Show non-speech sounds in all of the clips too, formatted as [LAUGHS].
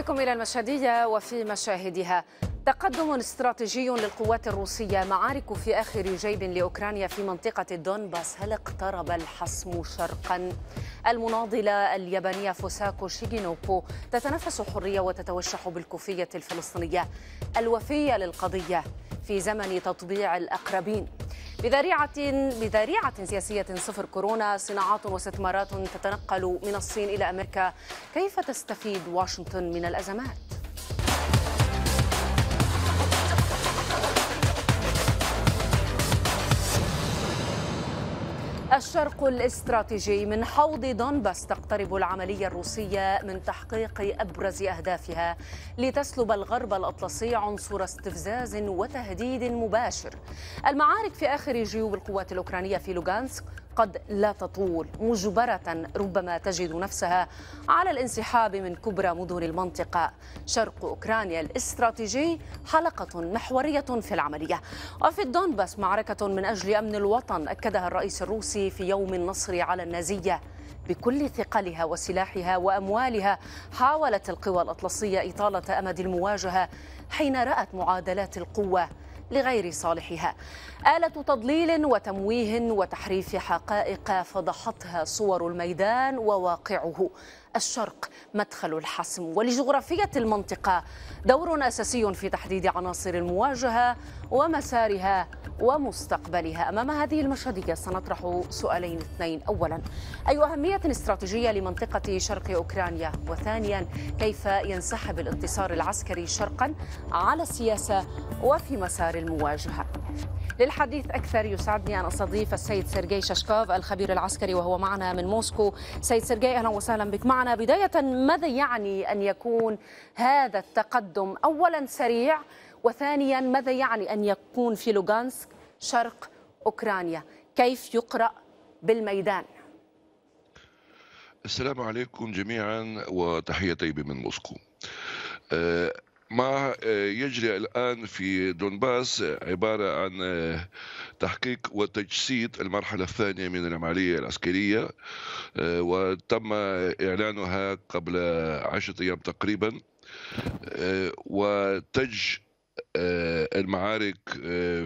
بكم إلى المشهدية وفي مشاهدها تقدم استراتيجي للقوات الروسية معارك في آخر جيب لأوكرانيا في منطقة دونباس هل اقترب الحسم شرقا؟ المناضلة اليابانية فوساكو شيجينوكو تتنفس حرية وتتوشح بالكوفية الفلسطينية الوفية للقضية في زمن تطبيع الأقربين بذريعة بذريعة سياسية صفر كورونا صناعات واستثمارات تتنقل من الصين إلى أمريكا كيف تستفيد واشنطن من الأزمات؟ الشرق الاستراتيجي من حوض دونباس تقترب العملية الروسية من تحقيق أبرز أهدافها لتسلب الغرب الأطلسي عنصر استفزاز وتهديد مباشر المعارك في آخر جيوب القوات الأوكرانية في لوغانسك قد لا تطول مجبرة ربما تجد نفسها على الانسحاب من كبرى مدن المنطقة شرق أوكرانيا الاستراتيجي حلقة محورية في العملية وفي الدونباس معركة من أجل أمن الوطن أكدها الرئيس الروسي في يوم النصر على النازية بكل ثقلها وسلاحها واموالها حاولت القوى الاطلسيه اطاله امد المواجهه حين رات معادلات القوه لغير صالحها آلة تضليل وتمويه وتحريف حقائق فضحتها صور الميدان وواقعه الشرق مدخل الحسم ولجغرافية المنطقة دور أساسي في تحديد عناصر المواجهة ومسارها ومستقبلها أمام هذه المشهدية سنطرح سؤالين اثنين أولا أي أهمية استراتيجية لمنطقة شرق أوكرانيا وثانيا كيف ينسحب الانتصار العسكري شرقا على السياسة وفي مسار المواجهة للحديث أكثر يسعدني أن أستضيف السيد سيرجي شاشكوف الخبير العسكري وهو معنا من موسكو سيد سيرجي أهلا وسهلا بك معنا بداية ماذا يعني أن يكون هذا التقدم أولا سريع وثانيا ماذا يعني أن يكون في لوغانسك شرق أوكرانيا كيف يقرأ بالميدان السلام عليكم جميعا وتحية طيبة من موسكو آه، ما آه، يجري الآن في دونباس عبارة عن آه، تحقيق وتجسيد المرحلة الثانية من العملية العسكرية آه، وتم إعلانها قبل عشرة أيام تقريبا وتج المعارك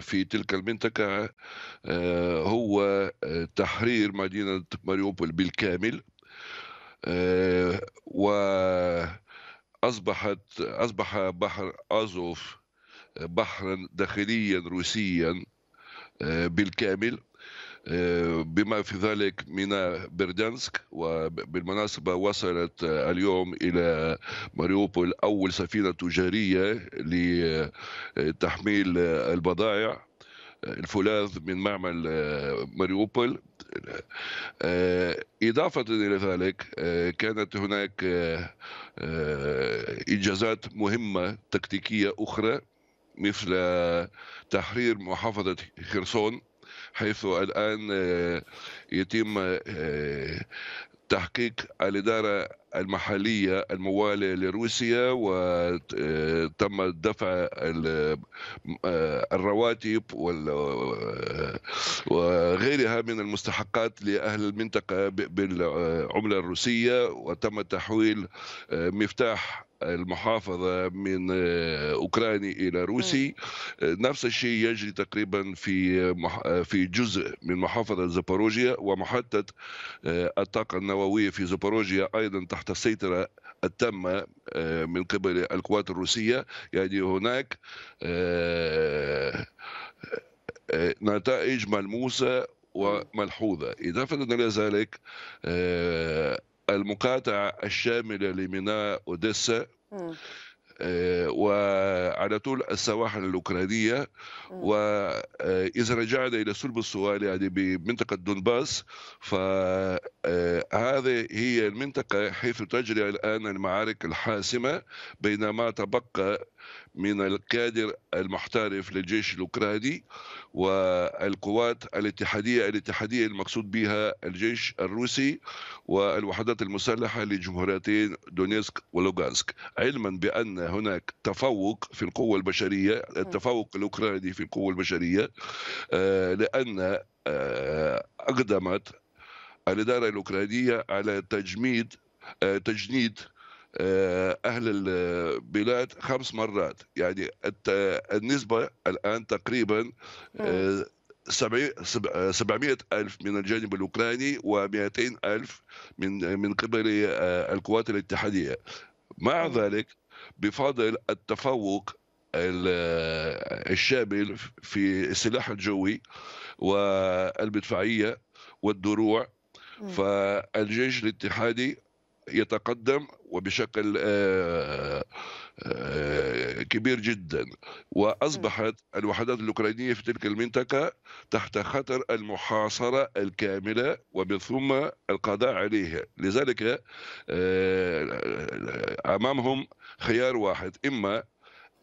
في تلك المنطقة هو تحرير مدينة ماريوبول بالكامل و أصبحت أصبح بحر أزوف بحرا داخليا روسيا آه، بالكامل آه، بما في ذلك من بردانسك وبالمناسبة وصلت آه، اليوم إلى ماريوبول أول سفينة تجارية لتحميل البضائع الفولاذ من معمل آه، ماريوبول آه، إضافة إلى ذلك آه، كانت هناك إنجازات مهمة تكتيكية أخرى مثل تحرير محافظة خرسون حيث الآن يتم تحقيق الإدارة المحلية الموالية لروسيا وتم آه، دفع آه، الرواتب آه، وغيرها من المستحقات لأهل المنطقة بالعملة الروسية وتم تحويل مفتاح المحافظة من آه، أوكراني إلى روسي آه، نفس الشيء يجري تقريبا في آه، في جزء من محافظة زاباروجيا ومحطة الطاقة النووية في زاباروجيا أيضا تحت السيطرة التامة من قبل القوات الروسية يعني هناك نتائج ملموسة وملحوظة إضافة إلى ذلك المقاطعة الشاملة لميناء أوديسا 嗯。آه، وعلى طول السواحل الأوكرانية وإذا رجعنا إلى صلب السؤال يعني بمنطقة دونباس فهذه آه، هي المنطقة حيث تجري الآن المعارك الحاسمة بين ما تبقى من الكادر المحترف للجيش الأوكراني والقوات الاتحادية الاتحادية المقصود بها الجيش الروسي والوحدات المسلحة لجمهوريتين دونيسك ولوغانسك علما بأن هناك تفوق في القوة البشرية التفوق الأوكراني في القوة البشرية آه، لأن آه، أقدمت الإدارة الأوكرانية على تجميد آه، تجنيد أهل البلاد خمس مرات يعني النسبة الآن تقريبا 700 ألف من الجانب الأوكراني و200 ألف من من قبل القوات الاتحادية مع ذلك بفضل التفوق الشامل في السلاح الجوي والمدفعية والدروع فالجيش الاتحادي يتقدم وبشكل آه، آه، كبير جدا واصبحت الوحدات الاوكرانيه في تلك المنطقه تحت خطر المحاصره الكامله ومن ثم القضاء عليها لذلك آه، امامهم خيار واحد اما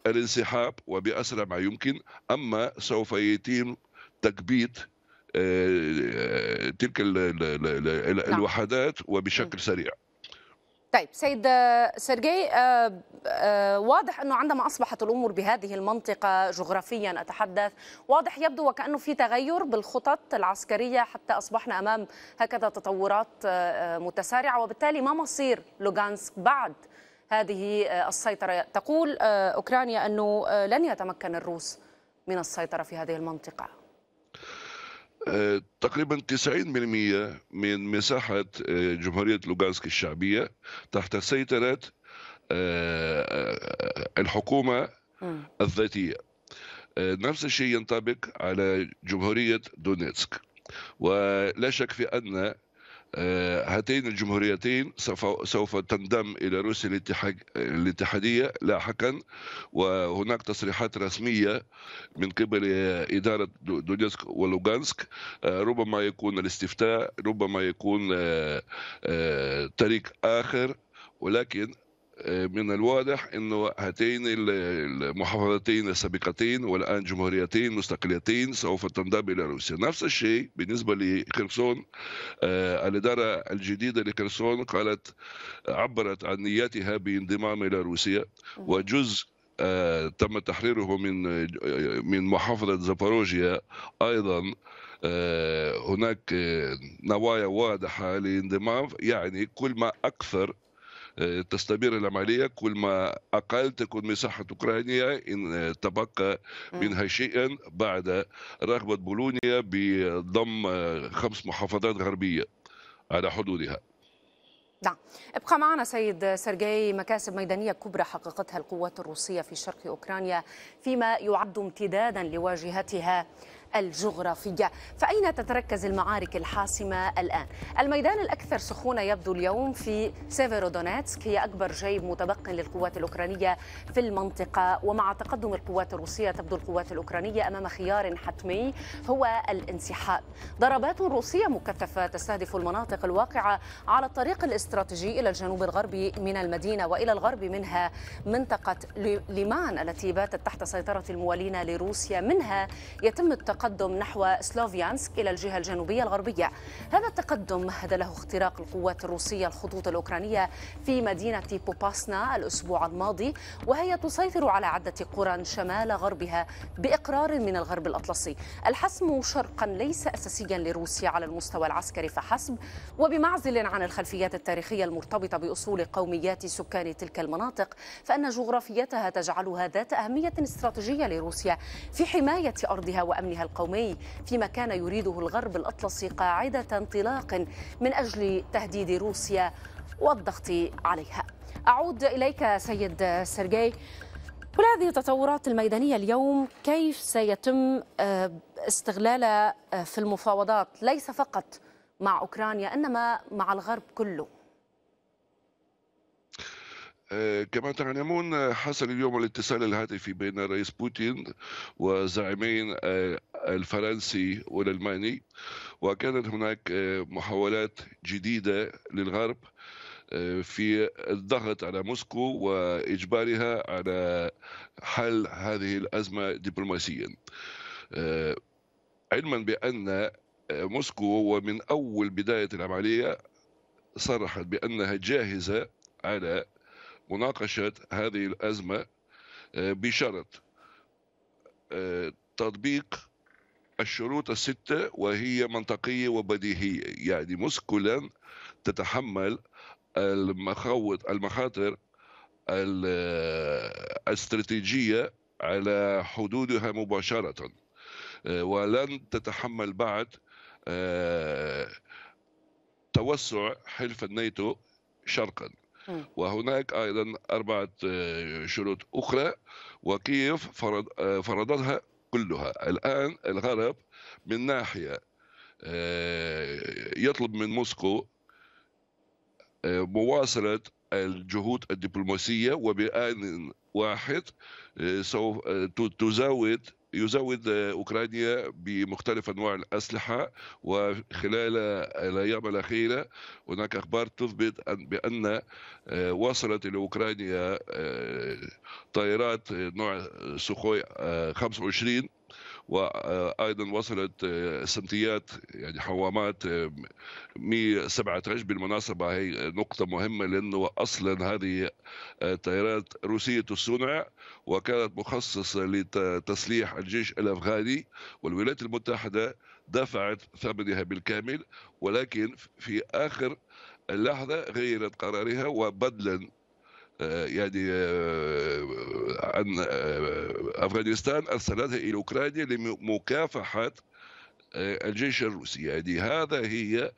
الانسحاب وباسرع ما يمكن اما سوف يتم تكبيت تلك نعم. الوحدات وبشكل سريع طيب سيد سيرجي آه، آه، واضح انه عندما اصبحت الامور بهذه المنطقه جغرافيا اتحدث واضح يبدو وكانه في تغير بالخطط العسكريه حتى اصبحنا امام هكذا تطورات آه، متسارعه وبالتالي ما مصير لوغانسك بعد هذه السيطره تقول اوكرانيا انه لن يتمكن الروس من السيطره في هذه المنطقه آه، تقريبا 90% من مساحة آه، جمهورية لوغانسك الشعبية تحت سيطرة آه، الحكومة الذاتية نفس الشيء ينطبق على جمهورية دونيتسك ولا شك في أن آه، هاتين الجمهوريتين سوف سوف تندم الى روسيا الاتحاد الاتحاديه لاحقا وهناك تصريحات رسميه من قبل اداره دونيسك ولوغانسك آه، ربما يكون الاستفتاء ربما يكون طريق آه، اخر ولكن من الواضح انه هاتين المحافظتين السابقتين والان جمهوريتين مستقلتين سوف تنضم الى روسيا نفس الشيء بالنسبه لخرسون آه، الاداره الجديده لخرسون قالت عبرت عن نيتها بانضمام الى روسيا وجزء آه، تم تحريره من آه، من محافظه زاباروجيا ايضا هناك نوايا واضحة للانضمام يعني كل ما أكثر آه، تستمر العملية كل ما أقل تكون مساحة أوكرانيا إن آه، تبقى منها شيئا بعد رغبة بولونيا بضم آه، خمس محافظات غربية على حدودها نعم ابقى معنا سيد سيرجي مكاسب ميدانية كبرى حققتها القوات الروسية في شرق أوكرانيا فيما يعد امتدادا لواجهتها الجغرافية فأين تتركز المعارك الحاسمة الآن؟ الميدان الأكثر سخونة يبدو اليوم في سيفيرودونيتسك هي أكبر جيب متبق للقوات الأوكرانية في المنطقة ومع تقدم القوات الروسية تبدو القوات الأوكرانية أمام خيار حتمي هو الانسحاب ضربات روسية مكثفة تستهدف المناطق الواقعة على الطريق الاستراتيجي إلى الجنوب الغربي من المدينة وإلى الغرب منها منطقة ليمان التي باتت تحت سيطرة الموالين لروسيا منها يتم التقدم التقدم نحو سلوفيانسك إلى الجهة الجنوبية الغربية هذا التقدم له اختراق القوات الروسية الخطوط الأوكرانية في مدينة بوباسنا الأسبوع الماضي وهي تسيطر على عدة قرى شمال غربها بإقرار من الغرب الأطلسي الحسم شرقا ليس أساسيا لروسيا على المستوى العسكري فحسب وبمعزل عن الخلفيات التاريخية المرتبطة بأصول قوميات سكان تلك المناطق فإن جغرافيتها تجعلها ذات أهمية استراتيجية لروسيا في حماية أرضها وأمنها القومي فيما كان يريده الغرب الأطلسي قاعدة انطلاق من أجل تهديد روسيا والضغط عليها أعود إليك سيد سيرجي كل هذه التطورات الميدانية اليوم كيف سيتم آه، استغلالها آه، في المفاوضات ليس فقط مع أوكرانيا إنما مع الغرب كله آه، كما تعلمون حصل اليوم الاتصال الهاتفي بين الرئيس بوتين وزعيمين الفرنسي والألماني وكانت هناك آه، محاولات جديدة للغرب آه، في الضغط على موسكو واجبارها على حل هذه الازمه دبلوماسيا. آه، علما بان موسكو ومن اول بدايه العمليه صرحت بانها جاهزه على مناقشه هذه الازمه بشرط تطبيق الشروط الستة وهي منطقية وبديهية يعني مسكلا تتحمل المخاوط المخاطر الاستراتيجية على حدودها مباشرة ولن تتحمل بعد توسع حلف الناتو شرقا وهناك ايضا اربعه آه، شروط اخرى وكيف فرض آه، فرضتها كلها الآن الغرب من ناحية آه، يطلب من موسكو آه، مواصلة الجهود الدبلوماسية وبآن واحد آه، سوف تزاود يزود أوكرانيا بمختلف أنواع الأسلحة وخلال الأيام الأخيرة هناك أخبار تثبت بأن آه، وصلت إلى أوكرانيا آه، طائرات نوع سوخوي 25 آه، وايضا وصلت آه، سمتيات يعني حوامات 117 آه، بالمناسبه هي نقطه مهمه لانه اصلا هذه آه، طائرات روسيه الصنع وكانت مخصصه لتسليح الجيش الافغاني والولايات المتحده دفعت ثمنها بالكامل ولكن في اخر اللحظه غيرت قرارها وبدلا آه، يعني آه، عن آه، افغانستان ارسلتها الى اوكرانيا لمكافحه الجيش الروسي يعني هذا هي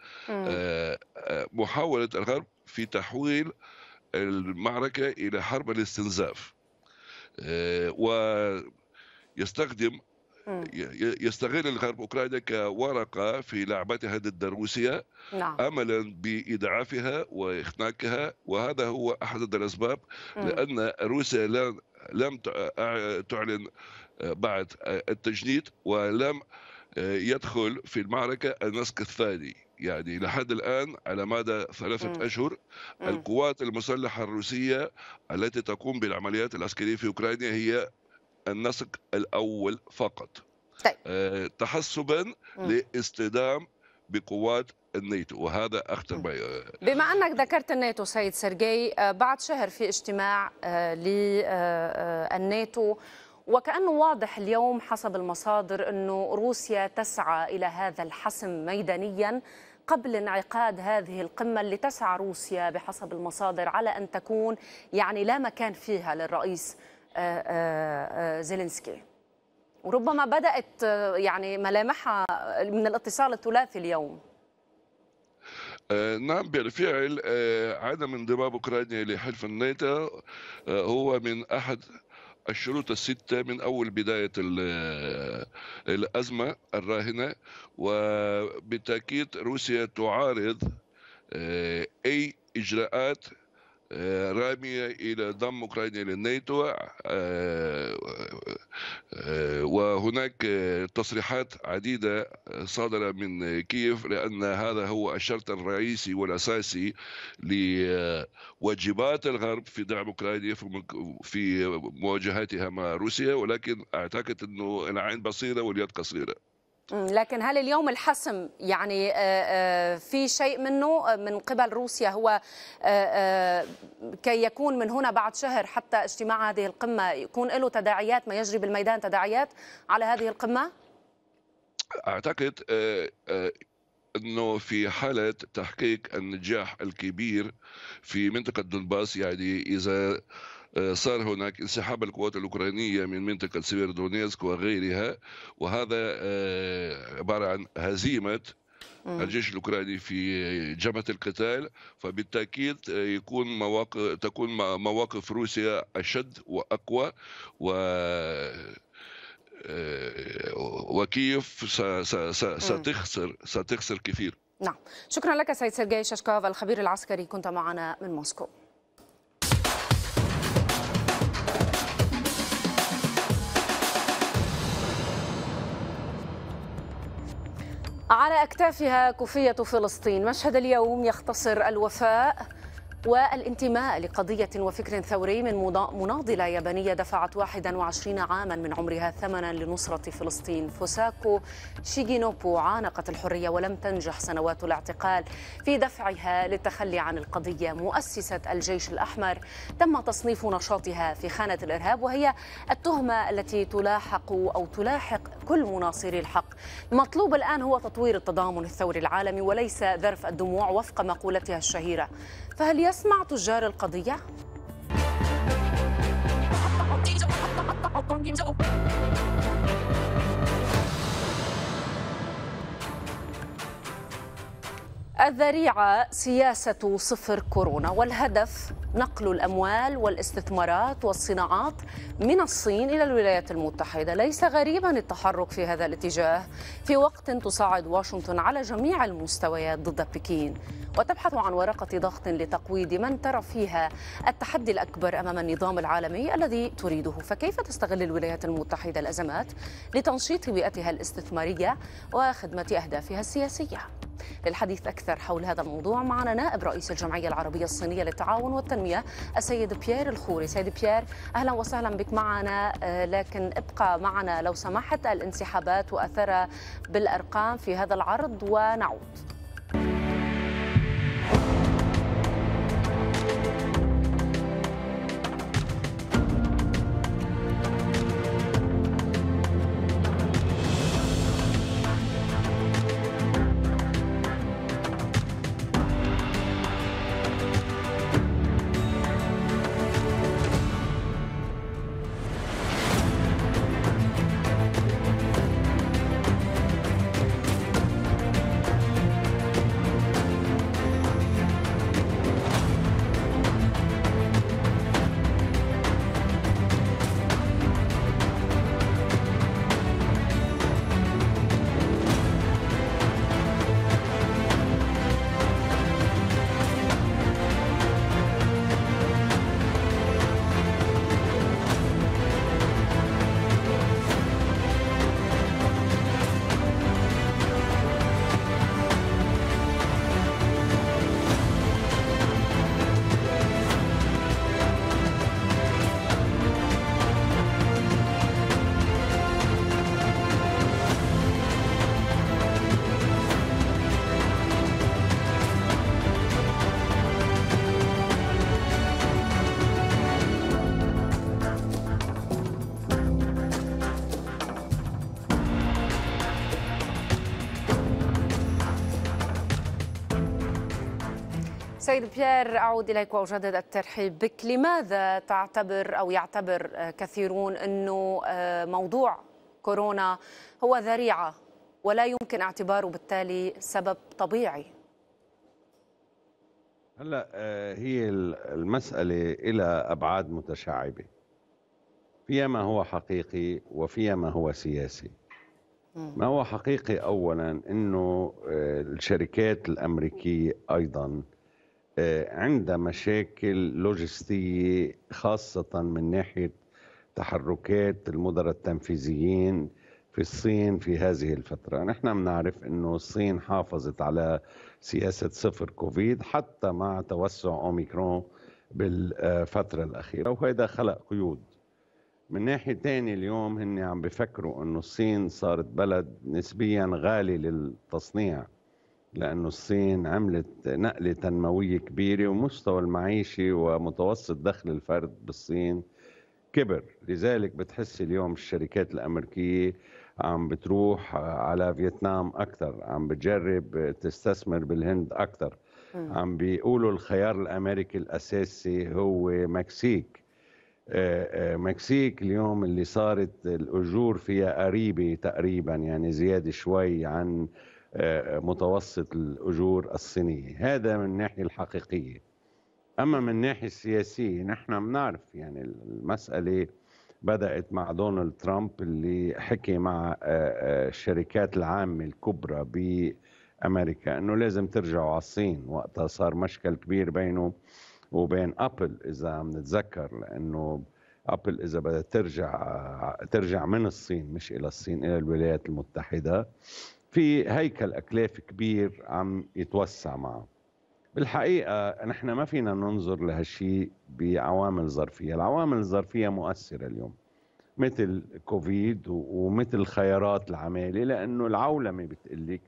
محاوله الغرب في تحويل المعركه الى حرب الاستنزاف ويستخدم يستغل الغرب اوكرانيا كورقه في لعبتها ضد روسيا نعم. املا باضعافها واخناقها وهذا هو احد الاسباب لان روسيا لم لم تعلن بعد التجنيد ولم آه، يدخل في المعركه النسق الثاني يعني لحد الآن على مدى ثلاثة م. أشهر م. القوات المسلحة الروسية التي تقوم بالعمليات العسكرية في أوكرانيا هي النسق الأول فقط طيب. آه، تحسبا لاستدام بقوات الناتو وهذا اخطر ما بما انك ذكرت الناتو سيد سرجي آه، بعد شهر في اجتماع آه، للناتو وكانه واضح اليوم حسب المصادر انه روسيا تسعى الى هذا الحسم ميدانيا قبل انعقاد هذه القمة اللي تسعى روسيا بحسب المصادر على أن تكون يعني لا مكان فيها للرئيس آه، آه، آه، زيلينسكي وربما بدأت يعني ملامحها من الاتصال الثلاثي اليوم نعم بالفعل عدم انضمام اوكرانيا لحلف الناتو هو من احد الشروط الستة من أول بداية الأزمة الراهنة وبالتأكيد روسيا تعارض أي إجراءات آه، رامية إلى ضم أوكرانيا للناتو آه، آه، وهناك تصريحات عديدة صادرة من كييف لأن هذا هو الشرط الرئيسي والأساسي لواجبات الغرب في دعم أوكرانيا في مواجهتها مع روسيا ولكن أعتقد أنه العين بصيرة واليد قصيرة لكن هل اليوم الحسم يعني آه، آه، في شيء منه آه، من قبل روسيا هو كي يكون من هنا بعد شهر حتى اجتماع هذه القمة يكون له تداعيات ما يجري بالميدان تداعيات على هذه القمة؟ أعتقد انه في حاله تحقيق النجاح الكبير في منطقه دونباس يعني اذا آه، صار هناك انسحاب القوات الأوكرانية من منطقة سيفيردونيسك وغيرها وهذا آه، عبارة عن هزيمة الجيش الاوكراني في جبهه القتال فبالتاكيد آه، يكون مواقف تكون مواقف روسيا اشد واقوى و وكيف ستخسر ستخسر كثير نعم شكرا لك سيد سيرجي ششكوف الخبير العسكري كنت معنا من موسكو على أكتافها كوفية فلسطين مشهد اليوم يختصر الوفاء والانتماء لقضية وفكر ثوري من مناضلة يابانية دفعت 21 عاما من عمرها ثمنا لنصرة فلسطين فوساكو شيجينوبو عانقت الحرية ولم تنجح سنوات الاعتقال في دفعها للتخلي عن القضية مؤسسة الجيش الأحمر تم تصنيف نشاطها في خانة الإرهاب وهي التهمة التي تلاحق أو تلاحق كل مناصري الحق المطلوب الآن هو تطوير التضامن الثوري العالمي وليس ذرف الدموع وفق مقولتها الشهيرة فهل يسمع تجار القضية؟ [LAUGHS] الذريعة سياسة صفر كورونا والهدف نقل الأموال والاستثمارات والصناعات من الصين إلى الولايات المتحدة ليس غريبا التحرك في هذا الاتجاه في وقت تصعد واشنطن على جميع المستويات ضد بكين وتبحث عن ورقة ضغط لتقويض من ترى فيها التحدي الأكبر أمام النظام العالمي الذي تريده فكيف تستغل الولايات المتحدة الأزمات لتنشيط بيئتها الاستثمارية وخدمة أهدافها السياسية؟ للحديث أكثر حول هذا الموضوع معنا نائب رئيس الجمعية العربية الصينية للتعاون والتنمية السيد بيير الخوري سيد بيير أهلا وسهلا بك معنا آه، لكن ابقى معنا لو سمحت الانسحابات وأثرها بالأرقام في هذا العرض ونعود سيد بيير أعود إليك وأجدد الترحيب بك لماذا تعتبر أو يعتبر آه، كثيرون أنه آه، موضوع كورونا هو ذريعة ولا يمكن اعتباره بالتالي سبب طبيعي هلا آه، هي المسألة إلى أبعاد متشعبة فيها ما هو حقيقي وفيها ما هو سياسي ما هو حقيقي أولا أنه الشركات الأمريكية أيضا آه، عندها مشاكل لوجستية خاصة من ناحية تحركات المدراء التنفيذيين في الصين في هذه الفترة نحن بنعرف أنه الصين حافظت على سياسة صفر كوفيد حتى مع توسع أوميكرون بالفترة الأخيرة وهذا خلق قيود من ناحية تانية اليوم هن عم بفكروا أنه الصين صارت بلد نسبيا غالي للتصنيع لأنه الصين عملت نقلة تنموية كبيرة ومستوى المعيشة ومتوسط دخل الفرد بالصين كبر لذلك بتحس اليوم الشركات الأمريكية عم بتروح على فيتنام أكثر عم بتجرب تستثمر بالهند أكثر عم بيقولوا الخيار الأمريكي الأساسي هو مكسيك آه، آه، مكسيك اليوم اللي صارت الأجور فيها قريبة تقريبا يعني زيادة شوي عن متوسط الأجور الصينية هذا من الناحية الحقيقية أما من الناحية السياسية نحن بنعرف يعني المسألة بدأت مع دونالد ترامب اللي حكي مع آه، آه، الشركات العامة الكبرى بأمريكا أنه لازم ترجعوا على الصين وقتها صار مشكل كبير بينه وبين أبل إذا عم نتذكر لأنه أبل إذا بدها ترجع ترجع من الصين مش إلى الصين إلى الولايات المتحدة في هيكل أكلاف كبير عم يتوسع معه بالحقيقة نحن ما فينا ننظر لهالشيء بعوامل ظرفية العوامل الظرفية مؤثرة اليوم مثل كوفيد ومثل خيارات العمالة لأنه العولمة بتقلك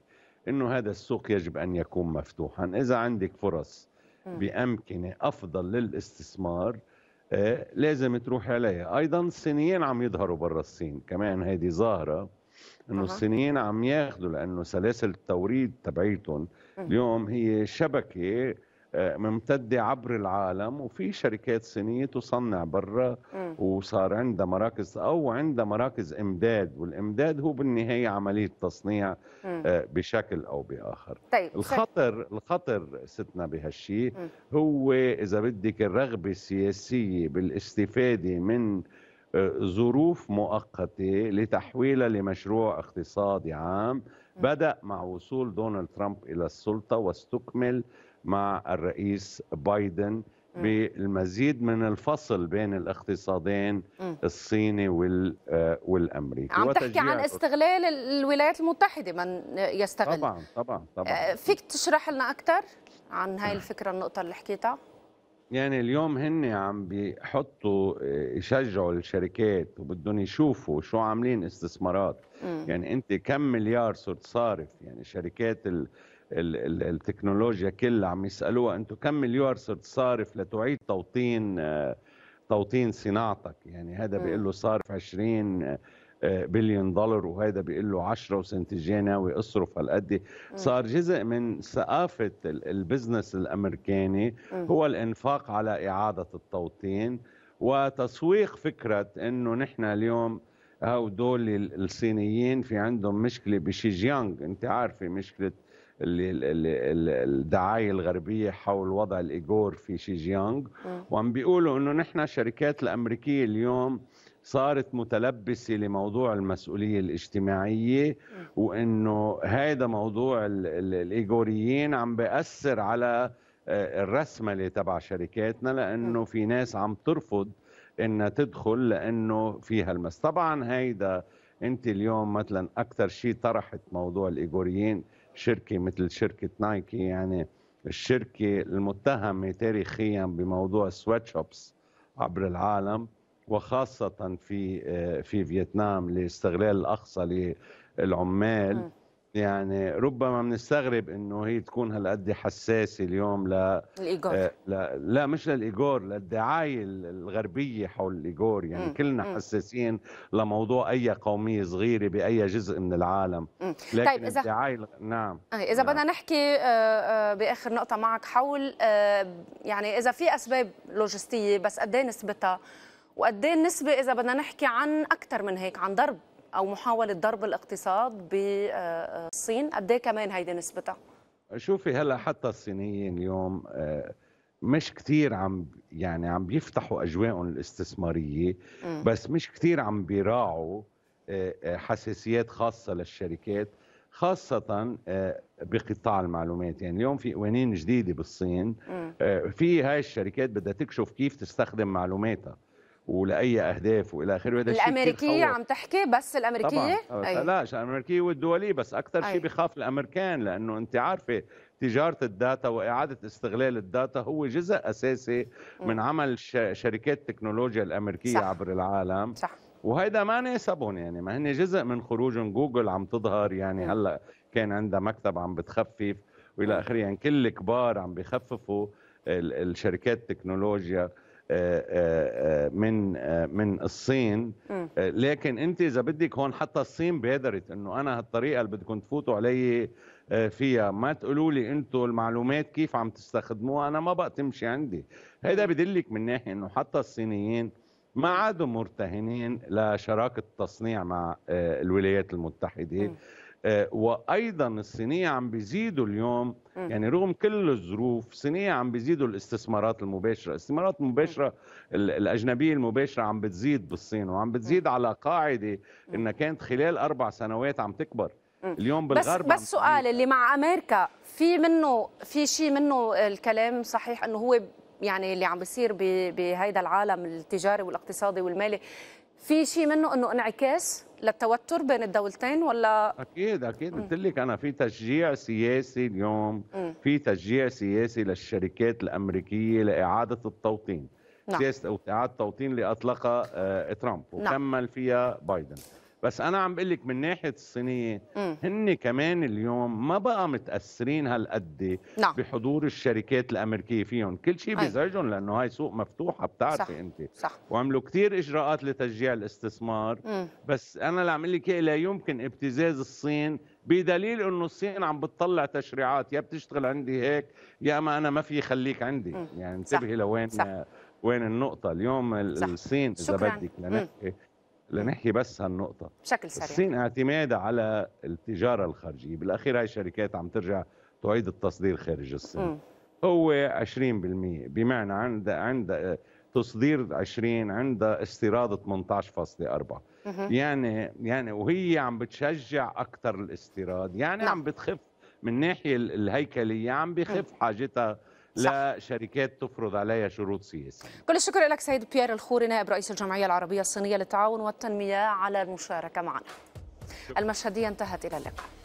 أنه هذا السوق يجب أن يكون مفتوحا إذا عندك فرص بأمكنة أفضل للاستثمار آه، لازم تروح عليها أيضا الصينيين عم يظهروا برا الصين كمان هذه ظاهرة انه الصينيين عم ياخذوا لانه سلاسل التوريد تبعيتهم اليوم هي شبكه آه، ممتدة عبر العالم وفي شركات صينية تصنع برا وصار عندها مراكز أو عندها مراكز إمداد والإمداد هو بالنهاية عملية تصنيع آه، م. بشكل أو بآخر طيب. الخطر الخطر ستنا بهالشيء هو إذا بدك الرغبة السياسية بالاستفادة من ظروف مؤقته لتحويلها لمشروع اقتصادي عام بدأ مع وصول دونالد ترامب إلى السلطة واستكمل مع الرئيس بايدن بالمزيد من الفصل بين الاقتصادين الصيني آه، والامريكي عم تحكي عن استغلال الولايات المتحده من يستغل طبعا طبعا طبعا آه، فيك تشرح لنا اكثر عن هاي الفكره النقطه اللي حكيتها يعني اليوم هن عم بيحطوا آه، يشجعوا الشركات وبدهم يشوفوا شو عاملين استثمارات م. يعني انت كم مليار صرت صارف يعني شركات ال ال ال التكنولوجيا كلها عم يسالوها انتم كم مليار صرت صارف لتعيد توطين آه، توطين صناعتك يعني هذا بيقول له صارف 20 بليون دولار وهذا بيقول له 10 وسنت الجاي ناوي اصرف هالقد صار جزء من ثقافه البزنس الامريكاني هو الانفاق على اعاده التوطين وتسويق فكره انه نحن اليوم هدول الصينيين في عندهم مشكله جيانغ انت عارفه مشكله الدعايه الغربيه حول وضع الايغور في شيجيانغ وعم بيقولوا انه نحن الشركات الامريكيه اليوم صارت متلبسه لموضوع المسؤوليه الاجتماعيه وانه هذا موضوع الايجوريين عم بأثر على آه، الرسمله تبع شركاتنا لانه في ناس عم ترفض انها تدخل لانه فيها المس طبعا هيدا انت اليوم مثلا اكثر شيء طرحت موضوع الايجوريين شركه مثل شركه نايكي يعني الشركه المتهمه تاريخيا بموضوع السويت شوبس عبر العالم وخاصة في آه، في فيتنام لاستغلال الأقصى للعمال يعني ربما بنستغرب انه هي تكون هالقد حساسه اليوم ل لا, آه، لا مش للايجور للدعايه الغربيه حول الايجور يعني مم. كلنا مم. حساسين لموضوع اي قوميه صغيره باي جزء من العالم مم. طيب، لكن طيب إذا... الدعايه نعم آه، اذا نعم. بدنا نحكي باخر نقطه معك حول يعني اذا في اسباب لوجستيه بس قد ايه نسبتها وقد ايه النسبه اذا بدنا نحكي عن اكثر من هيك عن ضرب او محاوله ضرب الاقتصاد بالصين آه، قد ايه كمان هيدي نسبتها شوفي هلا حتى الصينيين اليوم آه، مش كثير عم يعني عم بيفتحوا اجواءهم الاستثماريه بس مش كثير عم بيراعوا آه، حساسيات خاصه للشركات خاصة بقطاع المعلومات يعني اليوم في قوانين جديدة بالصين في هاي الشركات بدها تكشف كيف تستخدم معلوماتها ولاي اهداف والى اخره وهذا الامريكيه عم تحكي بس الامريكيه طبعا. آه، أيوه. لا الامريكيه والدوليه بس اكثر شيء أيوه. بخاف الامريكان لانه انت عارفه تجاره الداتا واعاده استغلال الداتا هو جزء اساسي من عمل شركات التكنولوجيا الامريكيه صح. عبر العالم صح وهيدا ما ناسبهم يعني ما هن جزء من خروجهم جوجل عم تظهر يعني هلا كان عندها مكتب عم بتخفف والى اخره يعني كل الكبار عم بخففوا الشركات التكنولوجيا آه، آه، آه، من من الصين لكن انت اذا بدك هون حتى الصين بادرت انه انا هالطريقه اللي بدكم تفوتوا علي فيها ما تقولوا لي انتم المعلومات كيف عم تستخدموها انا ما بقى تمشي عندي هيدا بدلك من ناحيه انه حتى الصينيين ما عادوا مرتهنين لشراكه التصنيع مع الولايات المتحده آه، وايضا الصينيه عم بيزيدوا اليوم يعني رغم كل الظروف الصينيه عم بيزيدوا الاستثمارات المباشره الاستثمارات المباشره الاجنبيه المباشره عم بتزيد بالصين وعم بتزيد على قاعده انها كانت خلال اربع سنوات عم تكبر اليوم بالغرب بس بس سؤال اللي مع امريكا في منه في شيء منه الكلام صحيح انه هو يعني اللي عم بيصير بهيدا العالم التجاري والاقتصادي والمالي في شيء منه انه انعكاس للتوتر بين الدولتين ولا اكيد اكيد قلت لك انا في تشجيع سياسي اليوم في تشجيع سياسي للشركات الامريكيه لاعاده التوطين نعم. سياسه اعاده التوطين اللي اطلقها آه، ترامب نعم. وكمل نعم. فيها بايدن بس انا عم بقول لك من ناحيه الصينيه هن كمان اليوم ما بقى متاثرين هالقد نعم. بحضور الشركات الامريكيه فيهم كل شيء بيزعجهم لانه هاي سوق مفتوحه بتعرفي صح. انت صح. وعملوا كثير اجراءات لتشجيع الاستثمار مم. بس انا اللي عم لك لا يمكن ابتزاز الصين بدليل انه الصين عم بتطلع تشريعات يا بتشتغل عندي هيك يا اما انا ما في خليك عندي مم. يعني انتبهي لوين صح. وين النقطة اليوم الصين إذا بدك لنحكي لنحكي بس هالنقطة بشكل سريع الصين اعتماد على التجارة الخارجية بالأخير هاي الشركات عم ترجع تعيد التصدير خارج الصين م. هو 20% بمعنى عند عند تصدير 20 عندها استيراد 18.4 يعني يعني وهي عم بتشجع اكثر الاستيراد يعني لا. نعم. عم بتخف من ناحيه الهيكليه عم بخف حاجتها لا صح. شركات تفرض عليها شروط سياسية كل الشكر لك سيد بيير الخوري نائب رئيس الجمعية العربية الصينية للتعاون والتنمية على المشاركة معنا المشهدية انتهت إلى اللقاء